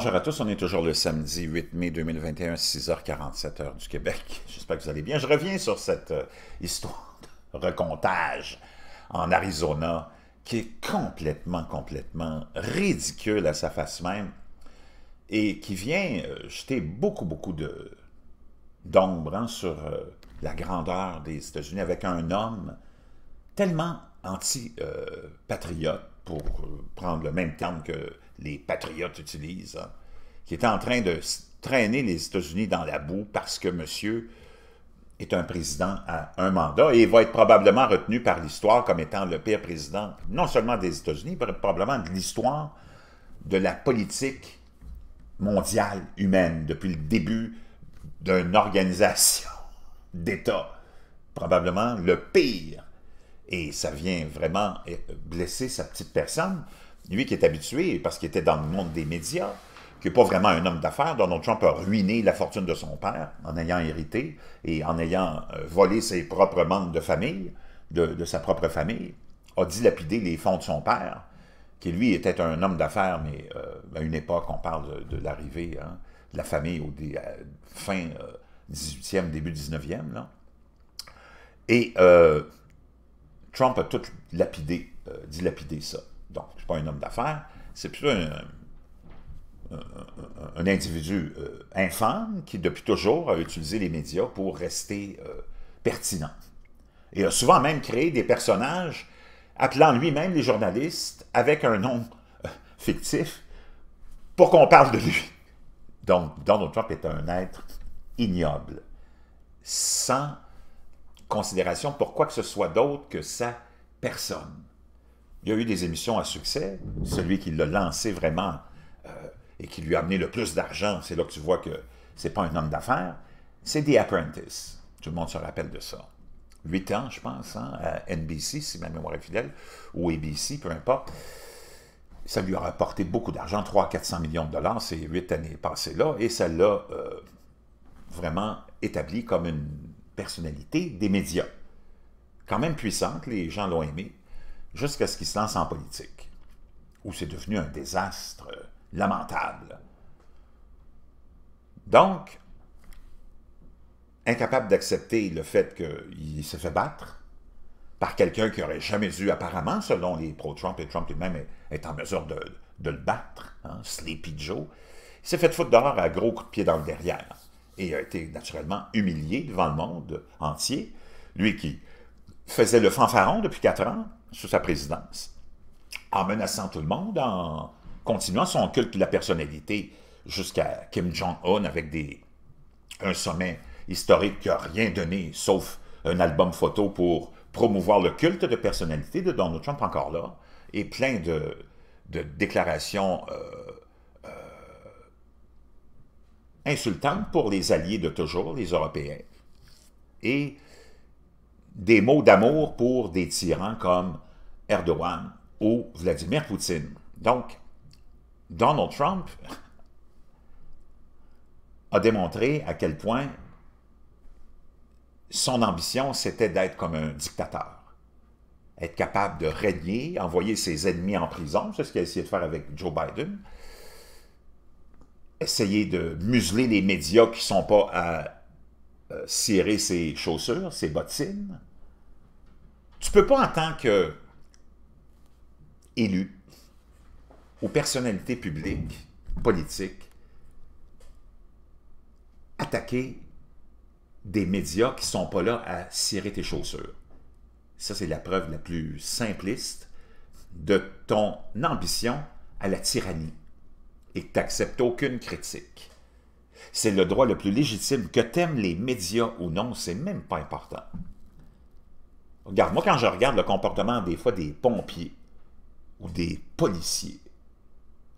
bonjour à tous. On est toujours le samedi 8 mai 2021, 6h47 heure du Québec. J'espère que vous allez bien. Je reviens sur cette euh, histoire de recontage en Arizona qui est complètement, complètement ridicule à sa face même et qui vient euh, jeter beaucoup, beaucoup d'ombre hein, sur euh, la grandeur des États-Unis avec un homme tellement anti-patriote pour euh, prendre le même terme que les patriotes utilisent, hein, qui est en train de traîner les États-Unis dans la boue parce que monsieur est un président à un mandat et va être probablement retenu par l'histoire comme étant le pire président, non seulement des États-Unis, mais probablement de l'histoire de la politique mondiale humaine depuis le début d'une organisation d'État. Probablement le pire et ça vient vraiment euh, blesser sa petite personne. Lui qui est habitué, parce qu'il était dans le monde des médias, qui n'est pas vraiment un homme d'affaires, Donald Trump a ruiné la fortune de son père en ayant hérité et en ayant euh, volé ses propres membres de famille, de, sa propre famille, a dilapidé les fonds de son père, qui lui était un homme d'affaires, mais euh, à une époque, on parle de, l'arrivée hein, de la famille au fin 18e, début 19e. Là. Et Trump a tout lapidé, euh, dilapidé ça. Donc, je ne suis pas un homme d'affaires, c'est plutôt un, individu euh, infâme qui, depuis toujours, a utilisé les médias pour rester euh, pertinent. Et a souvent même créé des personnages appelant lui-même les journalistes avec un nom fictif pour qu'on parle de lui. Donc, Donald Trump est un être ignoble, sans considération pour quoi que ce soit d'autre que sa personne. Il y a eu des émissions à succès. Celui qui l'a lancé vraiment euh, et qui lui a amené le plus d'argent, c'est là que tu vois que c'est pas un homme d'affaires, c'est The Apprentice. Tout le monde se rappelle de ça. Huit ans, je pense, hein, à NBC, si ma mémoire est fidèle, ou ABC, peu importe. Ça lui a rapporté beaucoup d'argent, 300-400 millions de dollars ces huit années passées là, et ça l'a euh, vraiment établi comme une personnalité des médias. Quand même puissante, les gens l'ont aimé, jusqu'à ce qu'il se lance en politique, où c'est devenu un désastre euh, lamentable. Donc, incapable d'accepter le fait qu'il se fait battre par quelqu'un qui n'aurait jamais dû, apparemment, selon les pro-Trump, et Trump lui-même est en mesure de, le battre, hein, Sleepy Joe, il s'est fait foutre dehors à gros coups de pied dans le derrière et a été naturellement humilié devant le monde entier, lui qui faisait le fanfaron depuis quatre ans sous sa présidence, en menaçant tout le monde, en continuant son culte de la personnalité jusqu'à Kim Jong-un avec des, un sommet historique qui n'a rien donné, sauf un album photo pour promouvoir le culte de personnalité de Donald Trump encore là, et plein de, déclarations euh, insultante pour les alliés de toujours, les Européens, et des mots d'amour pour des tyrans comme Erdogan ou Vladimir Poutine. Donc, Donald Trump a démontré à quel point son ambition, c'était d'être comme un dictateur, être capable de régner, envoyer ses ennemis en prison, c'est ce qu'il a essayé de faire avec Joe Biden, essayer de museler les médias qui ne sont pas à euh, cirer ses chaussures, ses bottines. Tu ne peux pas, en tant que élu ou personnalité publique, politique, attaquer des médias qui ne sont pas là à cirer tes chaussures. Ça, c'est la preuve la plus simpliste de ton ambition à la tyrannie et que tu n'acceptes aucune critique. C'est le droit le plus légitime. Que aimes les médias ou non, c'est même pas important. Regarde, moi quand je regarde le comportement des fois des pompiers ou des policiers,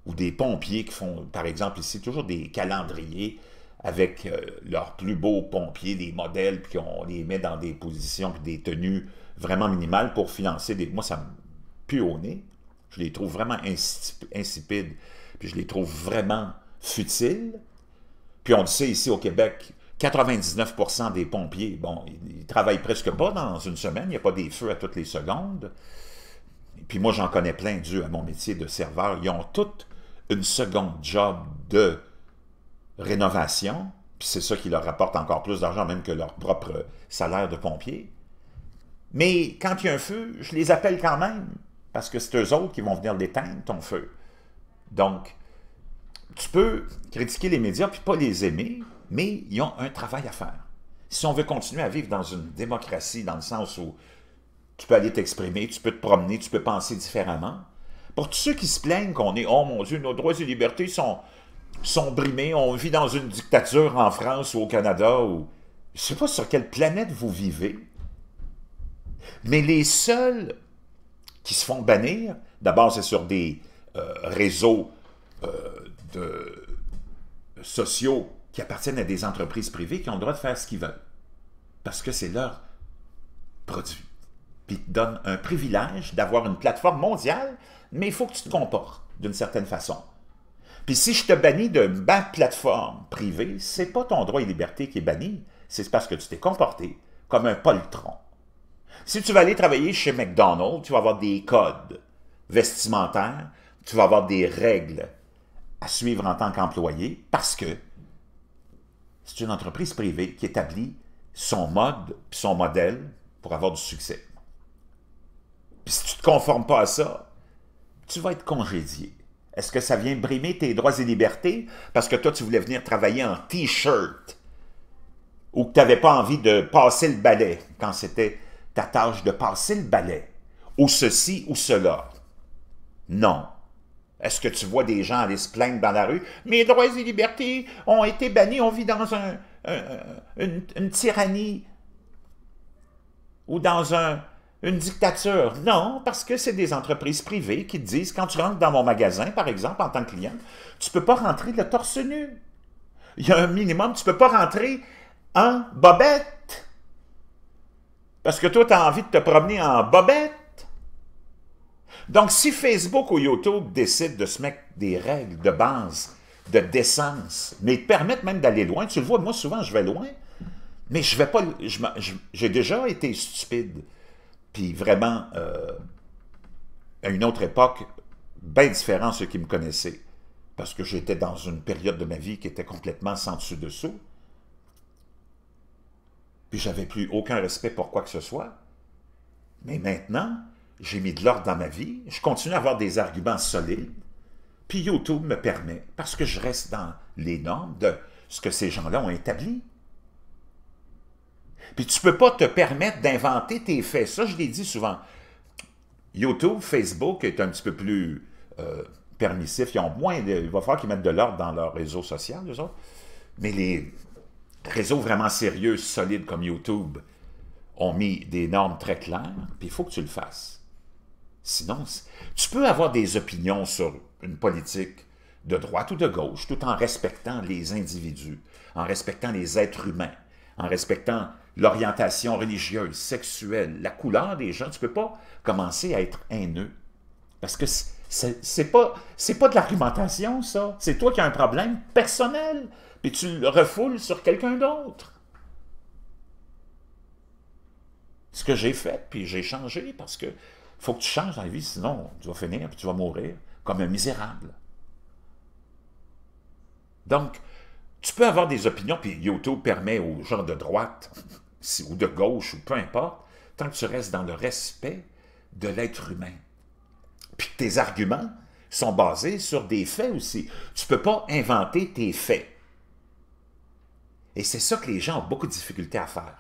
ou des pompiers qui font, par exemple, ici, toujours des calendriers avec euh, leurs plus beaux pompiers, des modèles, puis on les met dans des positions, puis des tenues vraiment minimales pour financer des... Moi, ça me pue au nez. Je les trouve vraiment insipides puis je les trouve vraiment futiles. Puis on le sait ici au Québec, 99% des pompiers, bon, ils, travaillent presque pas dans une semaine, il n'y a pas des feux à toutes les secondes. Puis moi, j'en connais plein dû à mon métier de serveur. Ils ont toutes une seconde job de rénovation, puis c'est ça qui leur rapporte encore plus d'argent, même que leur propre salaire de pompier. Mais quand il y a un feu, je les appelle quand même, parce que c'est eux autres qui vont venir l'éteindre, ton feu. Donc, tu peux critiquer les médias puis pas les aimer, mais ils ont un travail à faire. Si on veut continuer à vivre dans une démocratie, dans le sens où tu peux aller t'exprimer, tu peux te promener, tu peux penser différemment, pour tous ceux qui se plaignent qu'on est, oh mon Dieu, nos droits et libertés sont, sont brimés, on vit dans une dictature en France ou au Canada, ou je ne sais pas sur quelle planète vous vivez, mais les seuls qui se font bannir, d'abord c'est sur des, euh, réseaux euh, de sociaux qui appartiennent à des entreprises privées qui ont le droit de faire ce qu'ils veulent. Parce que c'est leur produit. Puis ils te donnent un privilège d'avoir une plateforme mondiale, mais il faut que tu te comportes d'une certaine façon. Puis si je te bannis de ma plateforme privée, c'est pas ton droit et liberté qui est banni, c'est parce que tu t'es comporté comme un poltron. Si tu vas aller travailler chez McDonald's, tu vas avoir des codes vestimentaires tu vas avoir des règles à suivre en tant qu'employé parce que c'est une entreprise privée qui établit son mode, son modèle pour avoir du succès. Puis si tu ne te conformes pas à ça, tu vas être congédié. Est-ce que ça vient brimer tes droits et libertés parce que toi, tu voulais venir travailler en T-shirt ou que tu n'avais pas envie de passer le balai quand c'était ta tâche de passer le balai ou ceci ou cela? Non. Est-ce que tu vois des gens aller se plaindre dans la rue? Mes droits et libertés ont été bannis, on vit dans un, une, tyrannie ou dans une dictature. Non, parce que c'est des entreprises privées qui te disent, quand tu rentres dans mon magasin, par exemple, en tant que client, tu ne peux pas rentrer le torse nu. Il y a un minimum, tu ne peux pas rentrer en bobette. Parce que toi, tu as envie de te promener en bobette. Donc, si Facebook ou YouTube décident de se mettre des règles de base, de décence, mais te permettent même d'aller loin, tu le vois, moi, souvent, je vais loin, mais je vais pas... J'ai déjà été stupide, puis vraiment, euh, à une autre époque, bien différent de ceux qui me connaissaient, parce que j'étais dans une période de ma vie qui était complètement sans dessus-dessous, puis j'avais plus aucun respect pour quoi que ce soit. Mais maintenant, j'ai mis de l'ordre dans ma vie, je continue à avoir des arguments solides, puis YouTube me permet, parce que je reste dans les normes de ce que ces gens-là ont établi. Puis tu ne peux pas te permettre d'inventer tes faits. Ça, je l'ai dit souvent. YouTube, Facebook est un petit peu plus euh, permissif. Ils ont moins de, il va falloir qu'ils mettent de l'ordre dans leur réseau social, eux autres. Mais les réseaux vraiment sérieux, solides comme YouTube, ont mis des normes très claires, puis il faut que tu le fasses. Sinon, tu peux avoir des opinions sur une politique de droite ou de gauche tout en respectant les individus, en respectant les êtres humains, en respectant l'orientation religieuse, sexuelle, la couleur des gens. Tu ne peux pas commencer à être haineux. Parce que c'est pas, pas de l'argumentation, ça. C'est toi qui as un problème personnel, puis tu le refoules sur quelqu'un d'autre. Ce que j'ai fait, puis j'ai changé parce que faut que tu changes dans la vie, sinon tu vas finir puis tu vas mourir comme un misérable. Donc, tu peux avoir des opinions, puis YouTube permet aux gens de droite ou de gauche ou peu importe, tant que tu restes dans le respect de l'être humain. Puis tes arguments sont basés sur des faits aussi. Tu ne peux pas inventer tes faits. Et c'est ça que les gens ont beaucoup de difficultés à faire.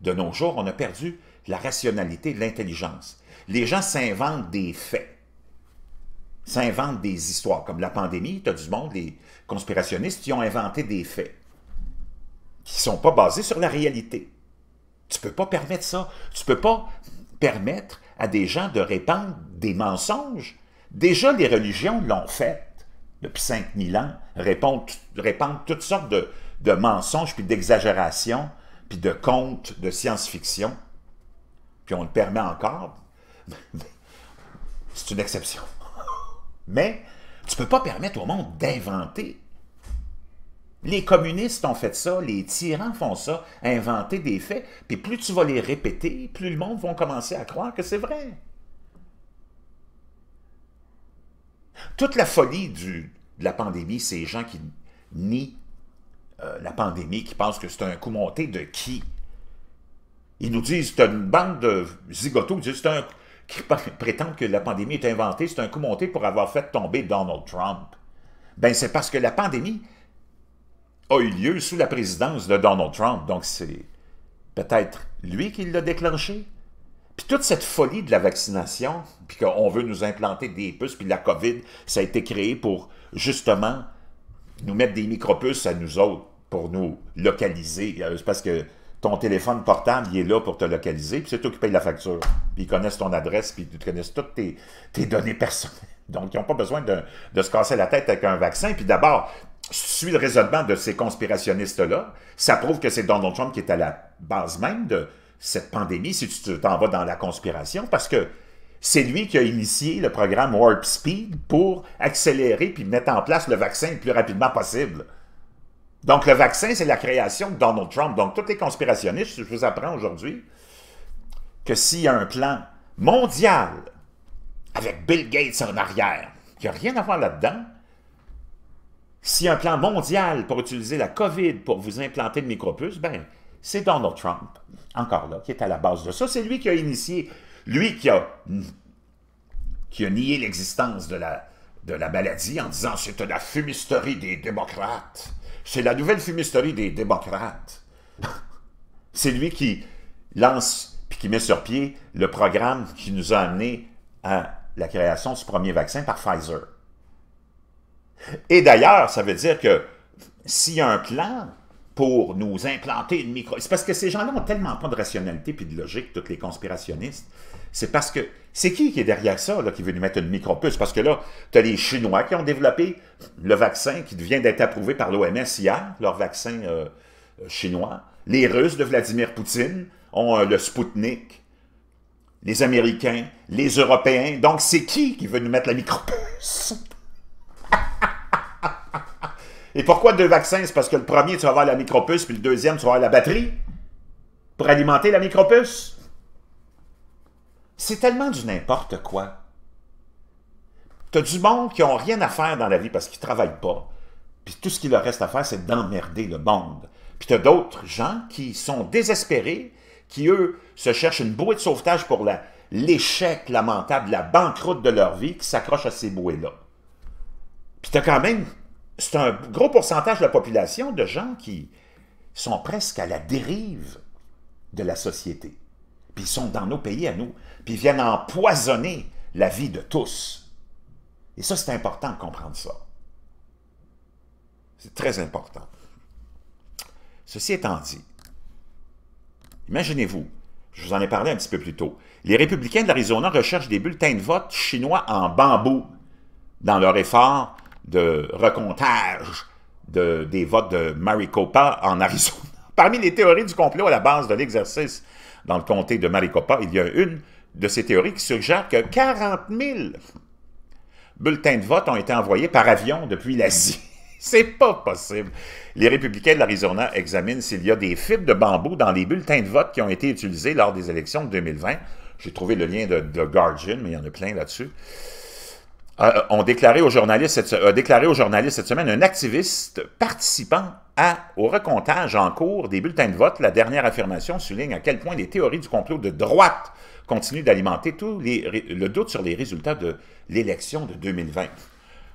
De nos jours, on a perdu la rationalité, l'intelligence les gens s'inventent des faits, s'inventent des histoires. Comme la pandémie, tu as du monde, les conspirationnistes, qui ont inventé des faits qui ne sont pas basés sur la réalité. Tu ne peux pas permettre ça. Tu ne peux pas permettre à des gens de répandre des mensonges. Déjà, les religions l'ont fait depuis 5000 ans, répandent, toutes sortes de, de mensonges, puis d'exagérations, puis de contes de science-fiction. Puis on le permet encore, c'est une exception. Mais tu ne peux pas permettre au monde d'inventer. Les communistes ont fait ça, les tyrans font ça, inventer des faits, puis plus tu vas les répéter, plus le monde va commencer à croire que c'est vrai. Toute la folie du, de la pandémie, c'est gens qui nient euh, la pandémie, qui pensent que c'est un coup monté de qui? Ils nous disent, c'est une bande de zigotos, c'est un, qui prétendent que la pandémie est inventée, c'est un coup monté pour avoir fait tomber Donald Trump. Ben, c'est parce que la pandémie a eu lieu sous la présidence de Donald Trump. Donc, c'est peut-être lui qui l'a déclenché. Puis toute cette folie de la vaccination, puis qu'on veut nous implanter des puces, puis la COVID, ça a été créé pour justement nous mettre des micro-puces à nous autres, pour nous localiser. Euh, parce que ton téléphone portable, il est là pour te localiser, puis c'est toi qui la facture. Puis ils connaissent ton adresse, puis ils connaissent toutes tes, données personnelles. Donc, ils n'ont pas besoin de, se casser la tête avec un vaccin. Puis d'abord, suis le raisonnement de ces conspirationnistes-là. Ça prouve que c'est Donald Trump qui est à la base même de cette pandémie, si tu t'en vas dans la conspiration, parce que c'est lui qui a initié le programme Warp Speed pour accélérer puis mettre en place le vaccin le plus rapidement possible. Donc, le vaccin, c'est la création de Donald Trump. Donc, tous les conspirationnistes, je vous apprends aujourd'hui que s'il y a un plan mondial avec Bill Gates en arrière, qui n'a a rien à voir là-dedans. S'il y a un plan mondial pour utiliser la COVID pour vous implanter de micropuces, ben, c'est Donald Trump, encore là, qui est à la base de ça. C'est lui qui a initié, lui qui a, qui a nié l'existence de la, de la maladie en disant c'est de la fumisterie des démocrates. C'est la nouvelle fumisterie des démocrates. C'est lui qui lance puis qui met sur pied le programme qui nous a amenés à la création du premier vaccin par Pfizer. Et d'ailleurs, ça veut dire que s'il y a un plan pour nous implanter une micro... C'est parce que ces gens-là ont tellement pas de rationalité puis de logique, tous les conspirationnistes. C'est parce que... C'est qui qui est derrière ça, là, qui veut nous mettre une micropuce? Parce que là, tu as les Chinois qui ont développé le vaccin qui vient d'être approuvé par l'OMS hier, leur vaccin euh, euh, chinois. Les Russes de Vladimir Poutine ont euh, le Sputnik. Les Américains, les Européens. Donc, c'est qui qui veut nous mettre la micropuce? Et pourquoi deux vaccins? C'est parce que le premier, tu vas avoir la micropuce, puis le deuxième, tu vas avoir la batterie pour alimenter la micropuce. C'est tellement du n'importe quoi. T'as du monde qui n'ont rien à faire dans la vie parce qu'ils ne travaillent pas. Puis tout ce qu'il leur reste à faire, c'est d'emmerder le monde. Puis t'as d'autres gens qui sont désespérés, qui, eux, se cherchent une bouée de sauvetage pour l'échec lamentable, la banqueroute de leur vie, qui s'accrochent à ces bouées-là. Puis t'as quand même c'est un gros pourcentage de la population de gens qui sont presque à la dérive de la société. Puis ils sont dans nos pays à nous, puis ils viennent empoisonner la vie de tous. Et ça, c'est important de comprendre ça. C'est très important. Ceci étant dit, imaginez-vous, je vous en ai parlé un petit peu plus tôt, les républicains de l'Arizona recherchent des bulletins de vote chinois en bambou dans leur effort de recomptage de, des votes de Maricopa en Arizona. Parmi les théories du complot à la base de l'exercice dans le comté de Maricopa, il y a une de ces théories qui suggère que 40 000 bulletins de vote ont été envoyés par avion depuis l'Asie. C'est pas possible. Les républicains de l'Arizona examinent s'il y a des fibres de bambou dans les bulletins de vote qui ont été utilisés lors des élections de 2020. J'ai trouvé le lien de, The Guardian, mais il y en a plein là-dessus a ont déclaré aux journalistes cette, déclaré journalistes cette semaine un activiste participant au recomptage en cours des bulletins de vote. La dernière affirmation souligne à quel point les théories du complot de droite continuent d'alimenter tout le doute sur les résultats de l'élection de 2020.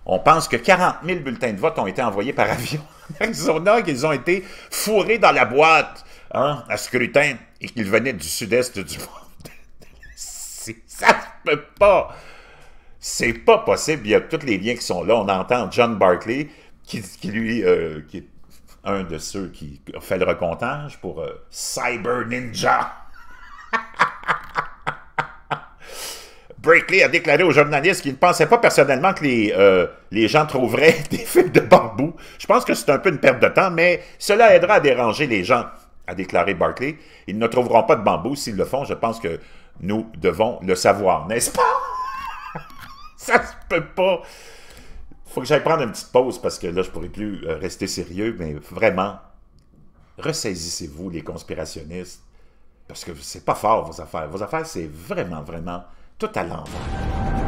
On pense que 40 000 bulletins de vote ont été envoyés par avion en Arizona, qu'ils ont été fourrés dans la boîte hein, à scrutin et qu'ils venaient du sud-est du monde. ça se peut pas! C'est pas possible. Il y a tous les liens qui sont là. On entend John Barkley, qui, lui, euh, qui est un de ceux qui fait le recontage pour euh, Cyber Ninja. Barkley a déclaré aux journalistes qu'il ne pensait pas personnellement que les, euh, les gens trouveraient des fils de bambou. Je pense que c'est un peu une perte de temps, mais cela aidera à déranger les gens, a déclaré Barkley. Ils ne trouveront pas de bambou. S'ils le font, je pense que nous devons le savoir, n'est-ce pas? ça se peut pas. Faut que j'aille prendre une petite pause parce que là, je pourrais plus euh, rester sérieux, mais vraiment, ressaisissez-vous, les conspirationnistes, parce que c'est pas fort, vos affaires. Vos affaires, c'est vraiment, vraiment tout à l'envers.